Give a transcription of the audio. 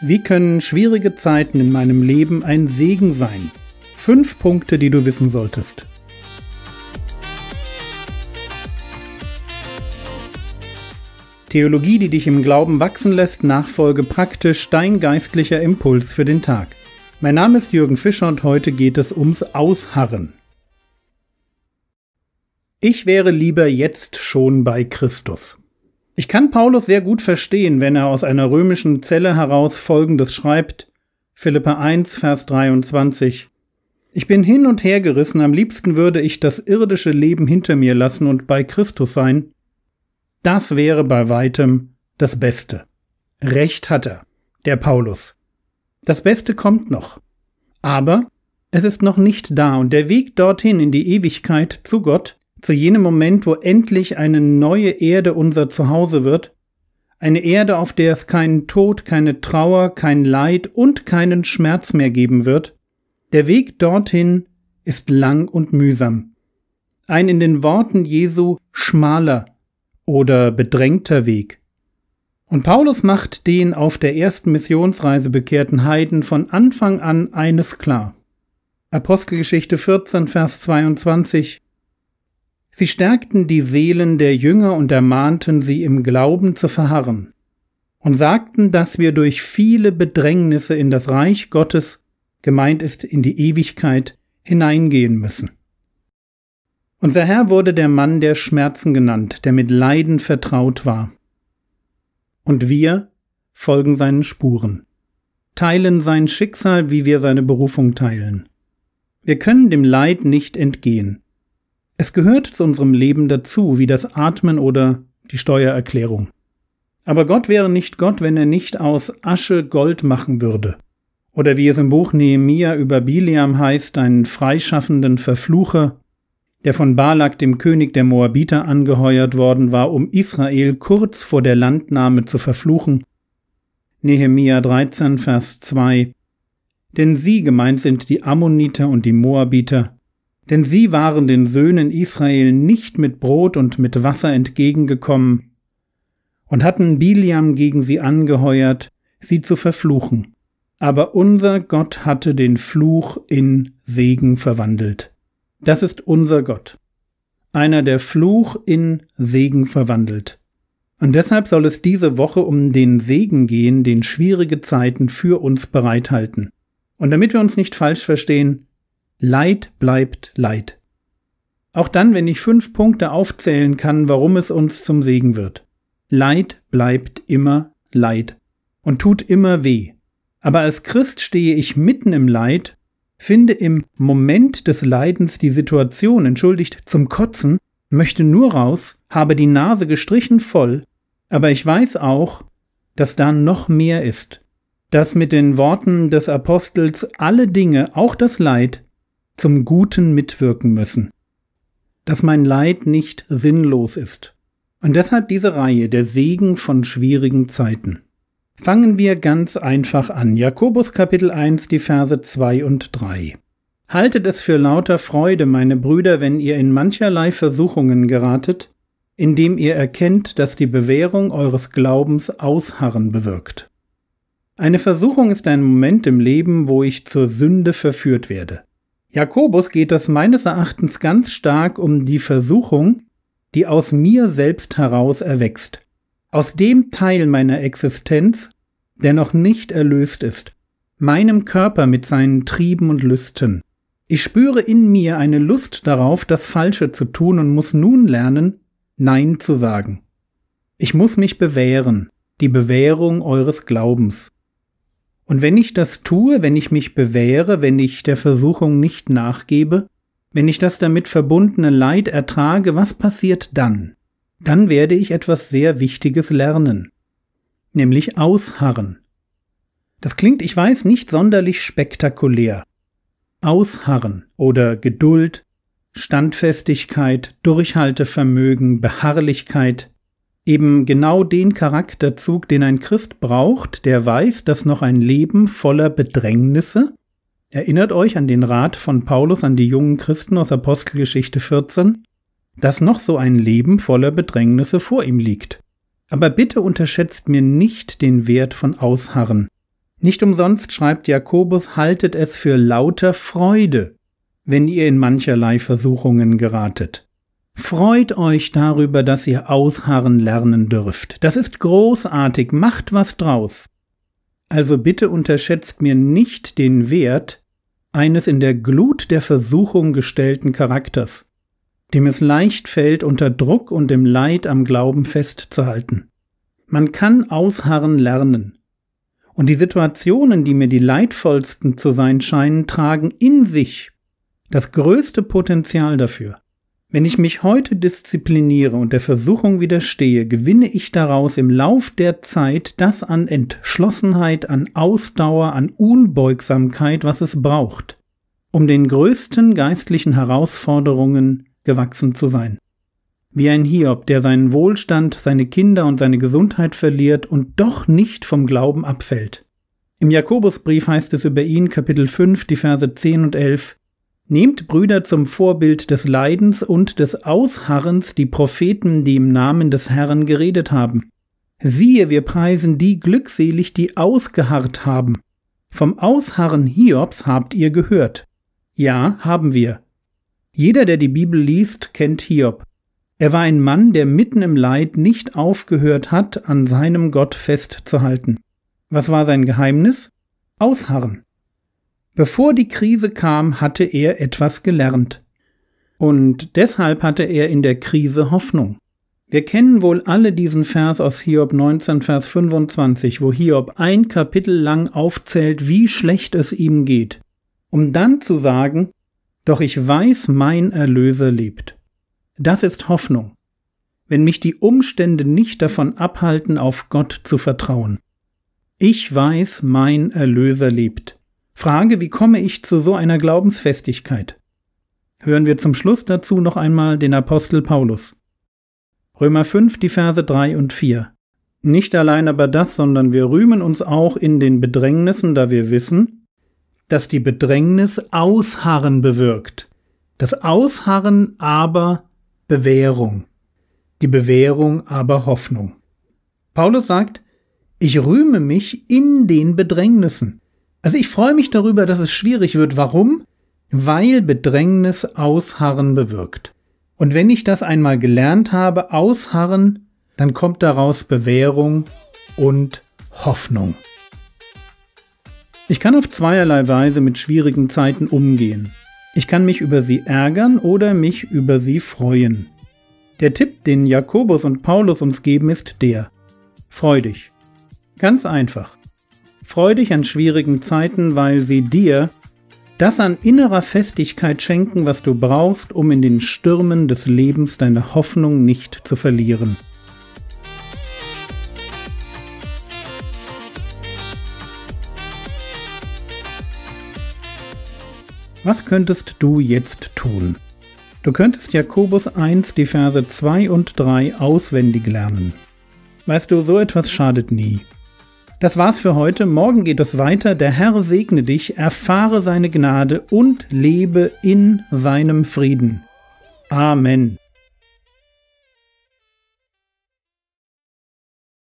Wie können schwierige Zeiten in meinem Leben ein Segen sein? Fünf Punkte, die du wissen solltest. Theologie, die dich im Glauben wachsen lässt, nachfolge praktisch dein geistlicher Impuls für den Tag. Mein Name ist Jürgen Fischer und heute geht es ums Ausharren. Ich wäre lieber jetzt schon bei Christus. Ich kann Paulus sehr gut verstehen, wenn er aus einer römischen Zelle heraus Folgendes schreibt. Philippa 1, Vers 23. Ich bin hin und her gerissen, am liebsten würde ich das irdische Leben hinter mir lassen und bei Christus sein. Das wäre bei weitem das Beste. Recht hat er, der Paulus. Das Beste kommt noch. Aber es ist noch nicht da und der Weg dorthin in die Ewigkeit zu Gott zu jenem Moment, wo endlich eine neue Erde unser Zuhause wird, eine Erde, auf der es keinen Tod, keine Trauer, kein Leid und keinen Schmerz mehr geben wird, der Weg dorthin ist lang und mühsam. Ein in den Worten Jesu schmaler oder bedrängter Weg. Und Paulus macht den auf der ersten Missionsreise bekehrten Heiden von Anfang an eines klar. Apostelgeschichte 14, Vers 22 Sie stärkten die Seelen der Jünger und ermahnten sie im Glauben zu verharren und sagten, dass wir durch viele Bedrängnisse in das Reich Gottes, gemeint ist in die Ewigkeit, hineingehen müssen. Unser Herr wurde der Mann der Schmerzen genannt, der mit Leiden vertraut war. Und wir folgen seinen Spuren, teilen sein Schicksal, wie wir seine Berufung teilen. Wir können dem Leid nicht entgehen. Es gehört zu unserem Leben dazu, wie das Atmen oder die Steuererklärung. Aber Gott wäre nicht Gott, wenn er nicht aus Asche Gold machen würde. Oder wie es im Buch Nehemia über Biliam heißt, einen freischaffenden Verflucher, der von Balak, dem König der Moabiter, angeheuert worden war, um Israel kurz vor der Landnahme zu verfluchen. Nehemia 13, Vers 2 Denn sie gemeint sind die Ammoniter und die Moabiter, denn sie waren den Söhnen Israel nicht mit Brot und mit Wasser entgegengekommen und hatten Biliam gegen sie angeheuert, sie zu verfluchen. Aber unser Gott hatte den Fluch in Segen verwandelt. Das ist unser Gott. Einer, der Fluch in Segen verwandelt. Und deshalb soll es diese Woche um den Segen gehen, den schwierige Zeiten für uns bereithalten. Und damit wir uns nicht falsch verstehen, Leid bleibt Leid. Auch dann, wenn ich fünf Punkte aufzählen kann, warum es uns zum Segen wird. Leid bleibt immer Leid und tut immer weh. Aber als Christ stehe ich mitten im Leid, finde im Moment des Leidens die Situation entschuldigt zum Kotzen, möchte nur raus, habe die Nase gestrichen voll, aber ich weiß auch, dass da noch mehr ist, dass mit den Worten des Apostels alle Dinge, auch das Leid, zum Guten mitwirken müssen, dass mein Leid nicht sinnlos ist. Und deshalb diese Reihe der Segen von schwierigen Zeiten. Fangen wir ganz einfach an. Jakobus Kapitel 1, die Verse 2 und 3. Haltet es für lauter Freude, meine Brüder, wenn ihr in mancherlei Versuchungen geratet, indem ihr erkennt, dass die Bewährung eures Glaubens Ausharren bewirkt. Eine Versuchung ist ein Moment im Leben, wo ich zur Sünde verführt werde. Jakobus geht es meines Erachtens ganz stark um die Versuchung, die aus mir selbst heraus erwächst, aus dem Teil meiner Existenz, der noch nicht erlöst ist, meinem Körper mit seinen Trieben und Lüsten. Ich spüre in mir eine Lust darauf, das Falsche zu tun und muss nun lernen, Nein zu sagen. Ich muss mich bewähren, die Bewährung eures Glaubens. Und wenn ich das tue, wenn ich mich bewähre, wenn ich der Versuchung nicht nachgebe, wenn ich das damit verbundene Leid ertrage, was passiert dann? Dann werde ich etwas sehr Wichtiges lernen, nämlich ausharren. Das klingt, ich weiß, nicht sonderlich spektakulär. Ausharren oder Geduld, Standfestigkeit, Durchhaltevermögen, Beharrlichkeit, eben genau den Charakterzug, den ein Christ braucht, der weiß, dass noch ein Leben voller Bedrängnisse, erinnert euch an den Rat von Paulus an die jungen Christen aus Apostelgeschichte 14, dass noch so ein Leben voller Bedrängnisse vor ihm liegt. Aber bitte unterschätzt mir nicht den Wert von Ausharren. Nicht umsonst schreibt Jakobus, haltet es für lauter Freude, wenn ihr in mancherlei Versuchungen geratet. Freut euch darüber, dass ihr ausharren lernen dürft. Das ist großartig, macht was draus. Also bitte unterschätzt mir nicht den Wert eines in der Glut der Versuchung gestellten Charakters, dem es leicht fällt, unter Druck und dem Leid am Glauben festzuhalten. Man kann ausharren lernen. Und die Situationen, die mir die leidvollsten zu sein scheinen, tragen in sich das größte Potenzial dafür. Wenn ich mich heute diszipliniere und der Versuchung widerstehe, gewinne ich daraus im Lauf der Zeit das an Entschlossenheit, an Ausdauer, an Unbeugsamkeit, was es braucht, um den größten geistlichen Herausforderungen gewachsen zu sein. Wie ein Hiob, der seinen Wohlstand, seine Kinder und seine Gesundheit verliert und doch nicht vom Glauben abfällt. Im Jakobusbrief heißt es über ihn, Kapitel 5, die Verse 10 und 11, Nehmt, Brüder, zum Vorbild des Leidens und des Ausharrens die Propheten, die im Namen des Herrn geredet haben. Siehe, wir preisen die glückselig, die ausgeharrt haben. Vom Ausharren Hiobs habt ihr gehört. Ja, haben wir. Jeder, der die Bibel liest, kennt Hiob. Er war ein Mann, der mitten im Leid nicht aufgehört hat, an seinem Gott festzuhalten. Was war sein Geheimnis? Ausharren. Bevor die Krise kam, hatte er etwas gelernt. Und deshalb hatte er in der Krise Hoffnung. Wir kennen wohl alle diesen Vers aus Hiob 19, Vers 25, wo Hiob ein Kapitel lang aufzählt, wie schlecht es ihm geht, um dann zu sagen, doch ich weiß, mein Erlöser lebt. Das ist Hoffnung, wenn mich die Umstände nicht davon abhalten, auf Gott zu vertrauen. Ich weiß, mein Erlöser lebt. Frage, wie komme ich zu so einer Glaubensfestigkeit? Hören wir zum Schluss dazu noch einmal den Apostel Paulus. Römer 5, die Verse 3 und 4. Nicht allein aber das, sondern wir rühmen uns auch in den Bedrängnissen, da wir wissen, dass die Bedrängnis Ausharren bewirkt. Das Ausharren aber Bewährung. Die Bewährung aber Hoffnung. Paulus sagt, ich rühme mich in den Bedrängnissen. Also ich freue mich darüber, dass es schwierig wird. Warum? Weil Bedrängnis Ausharren bewirkt. Und wenn ich das einmal gelernt habe, Ausharren, dann kommt daraus Bewährung und Hoffnung. Ich kann auf zweierlei Weise mit schwierigen Zeiten umgehen. Ich kann mich über sie ärgern oder mich über sie freuen. Der Tipp, den Jakobus und Paulus uns geben, ist der. Freu dich. Ganz einfach. Freu dich an schwierigen Zeiten, weil sie dir das an innerer Festigkeit schenken, was du brauchst, um in den Stürmen des Lebens deine Hoffnung nicht zu verlieren. Was könntest du jetzt tun? Du könntest Jakobus 1, die Verse 2 und 3 auswendig lernen. Weißt du, so etwas schadet nie. Das war's für heute. Morgen geht es weiter. Der Herr segne dich, erfahre seine Gnade und lebe in seinem Frieden. Amen.